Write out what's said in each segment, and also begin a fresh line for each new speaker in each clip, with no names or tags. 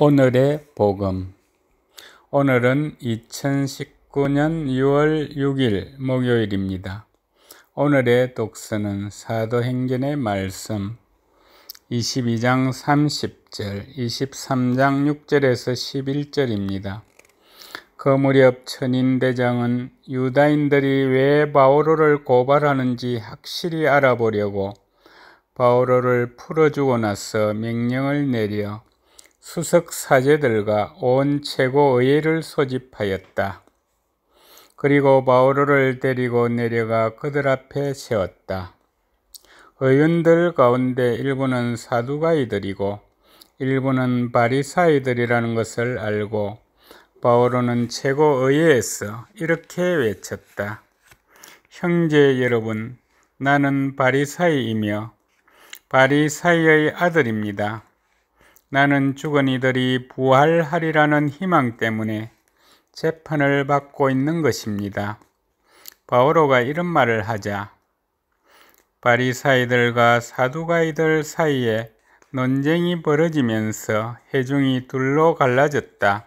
오늘의 복음. 오늘은 2019년 6월 6일 목요일입니다. 오늘의 독서는 사도행전의 말씀 22장 30절, 23장 6절에서 11절입니다. 그 무렵 천인대장은 유다인들이 왜 바오로를 고발하는지 확실히 알아보려고 바오로를 풀어주고 나서 명령을 내려 수석 사제들과 온 최고의회를 소집하였다. 그리고 바오로를 데리고 내려가 그들 앞에 세웠다. 의원들 가운데 일부는 사두가이들이고 일부는 바리사이들이라는 것을 알고 바오로는 최고의회에서 이렇게 외쳤다. 형제 여러분, 나는 바리사이이며 바리사이의 아들입니다. 나는 죽은 이들이 부활하리라는 희망 때문에 재판을 받고 있는 것입니다. 바오로가 이런 말을 하자 바리사이들과 사두가이들 사이에 논쟁이 벌어지면서 해중이 둘로 갈라졌다.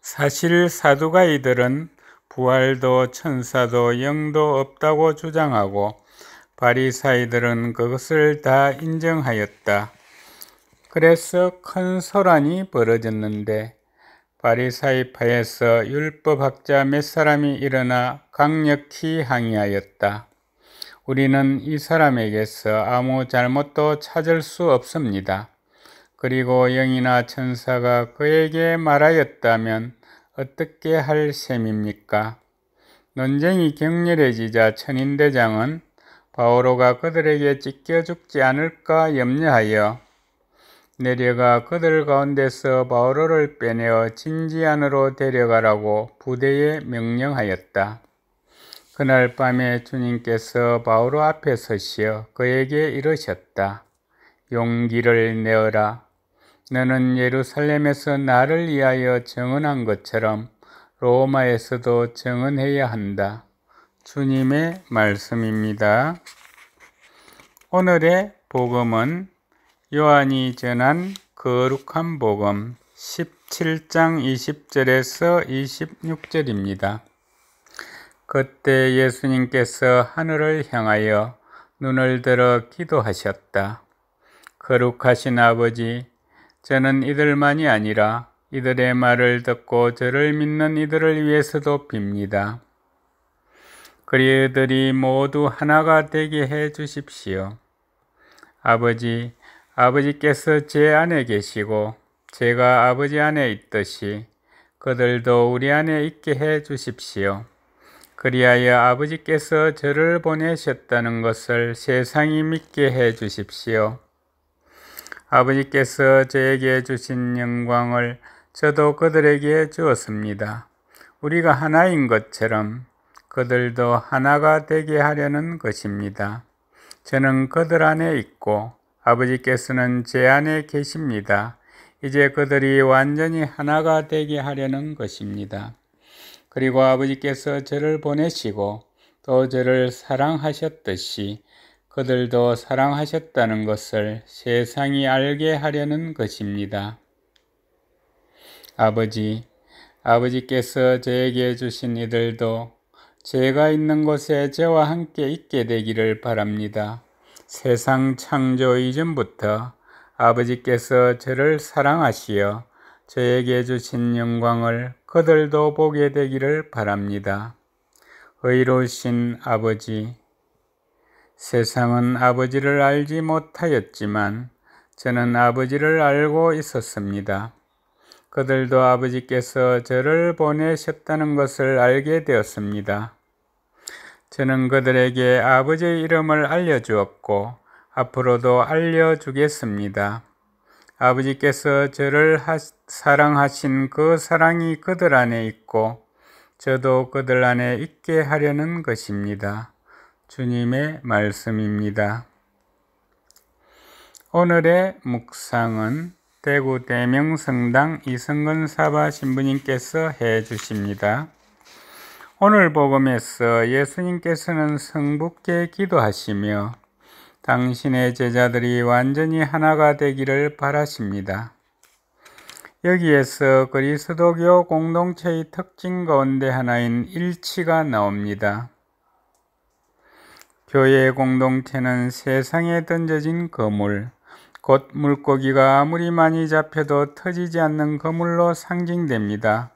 사실 사두가이들은 부활도 천사도 영도 없다고 주장하고 바리사이들은 그것을 다 인정하였다. 그래서 큰 소란이 벌어졌는데 바리사이파에서 율법학자 몇 사람이 일어나 강력히 항의하였다. 우리는 이 사람에게서 아무 잘못도 찾을 수 없습니다. 그리고 영이나 천사가 그에게 말하였다면 어떻게 할 셈입니까? 논쟁이 격렬해지자 천인대장은 바오로가 그들에게 찢겨 죽지 않을까 염려하여 내려가 그들 가운데서 바오로를 빼내어 진지안으로 데려가라고 부대에 명령하였다. 그날 밤에 주님께서 바오로 앞에 서시어 그에게 이르셨다. 용기를 내어라. 너는 예루살렘에서 나를 위하여 정언한 것처럼 로마에서도 정언해야 한다. 주님의 말씀입니다. 오늘의 복음은 요한이 전한 거룩한 복음 17장 20절에서 26절입니다. 그때 예수님께서 하늘을 향하여 눈을 들어 기도하셨다. 거룩하신 아버지, 저는 이들만이 아니라 이들의 말을 듣고 저를 믿는 이들을 위해서도 빕니다. 그리들이 모두 하나가 되게 해 주십시오. 아버지, 아버지께서 제 안에 계시고 제가 아버지 안에 있듯이 그들도 우리 안에 있게 해 주십시오. 그리하여 아버지께서 저를 보내셨다는 것을 세상이 믿게 해 주십시오. 아버지께서 저에게 주신 영광을 저도 그들에게 주었습니다. 우리가 하나인 것처럼 그들도 하나가 되게 하려는 것입니다. 저는 그들 안에 있고 아버지께서는 제 안에 계십니다. 이제 그들이 완전히 하나가 되게 하려는 것입니다. 그리고 아버지께서 저를 보내시고 또 저를 사랑하셨듯이 그들도 사랑하셨다는 것을 세상이 알게 하려는 것입니다. 아버지, 아버지께서 저에게 주신 이들도 제가 있는 곳에 저와 함께 있게 되기를 바랍니다. 세상 창조 이전부터 아버지께서 저를 사랑하시어 저에게 주신 영광을 그들도 보게 되기를 바랍니다. 의로우신 아버지, 세상은 아버지를 알지 못하였지만 저는 아버지를 알고 있었습니다. 그들도 아버지께서 저를 보내셨다는 것을 알게 되었습니다. 저는 그들에게 아버지의 이름을 알려주었고 앞으로도 알려주겠습니다. 아버지께서 저를 하, 사랑하신 그 사랑이 그들 안에 있고 저도 그들 안에 있게 하려는 것입니다. 주님의 말씀입니다. 오늘의 묵상은 대구 대명성당 이성근 사바 신부님께서 해 주십니다. 오늘 복음에서 예수님께서는 성부께 기도하시며 당신의 제자들이 완전히 하나가 되기를 바라십니다. 여기에서 그리스도교 공동체의 특징 가운데 하나인 일치가 나옵니다. 교회 공동체는 세상에 던져진 거물, 곧 물고기가 아무리 많이 잡혀도 터지지 않는 거물로 상징됩니다.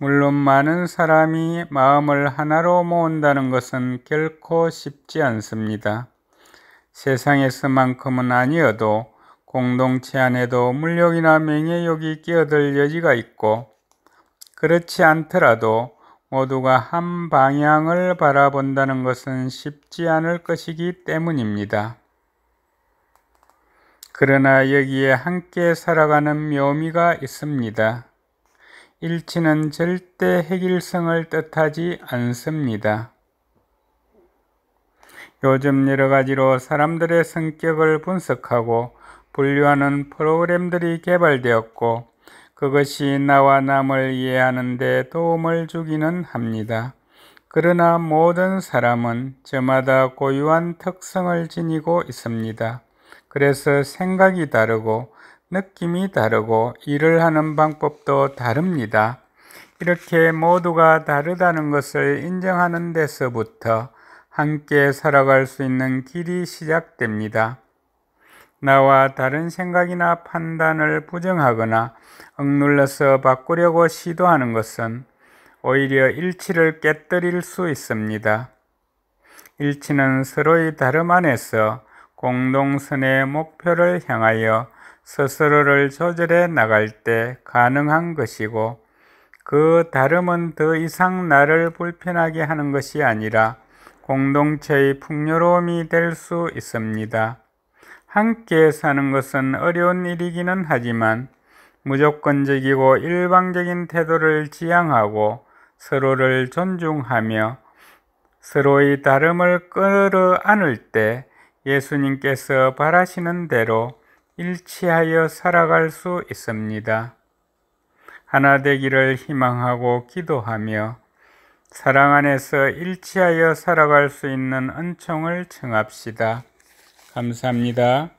물론 많은 사람이 마음을 하나로 모은다는 것은 결코 쉽지 않습니다. 세상에서만큼은 아니어도 공동체 안에도 물욕이나 명예욕이 끼어들 여지가 있고 그렇지 않더라도 모두가 한 방향을 바라본다는 것은 쉽지 않을 것이기 때문입니다. 그러나 여기에 함께 살아가는 묘미가 있습니다. 일치는 절대 획일성을 뜻하지 않습니다. 요즘 여러 가지로 사람들의 성격을 분석하고 분류하는 프로그램들이 개발되었고 그것이 나와 남을 이해하는 데 도움을 주기는 합니다. 그러나 모든 사람은 저마다 고유한 특성을 지니고 있습니다. 그래서 생각이 다르고 느낌이 다르고 일을 하는 방법도 다릅니다. 이렇게 모두가 다르다는 것을 인정하는 데서부터 함께 살아갈 수 있는 길이 시작됩니다. 나와 다른 생각이나 판단을 부정하거나 억눌러서 바꾸려고 시도하는 것은 오히려 일치를 깨뜨릴 수 있습니다. 일치는 서로의 다름 안에서 공동선의 목표를 향하여 스스로를 조절해 나갈 때 가능한 것이고 그 다름은 더 이상 나를 불편하게 하는 것이 아니라 공동체의 풍요로움이 될 수 있습니다. 함께 사는 것은 어려운 일이기는 하지만 무조건적이고 일방적인 태도를 지향하고 서로를 존중하며 서로의 다름을 끌어 안을 때 예수님께서 바라시는 대로 일치하여 살아갈 수 있습니다. 하나 되기를 희망하고 기도하며 사랑 안에서 일치하여 살아갈 수 있는 은총을 청합시다. 감사합니다.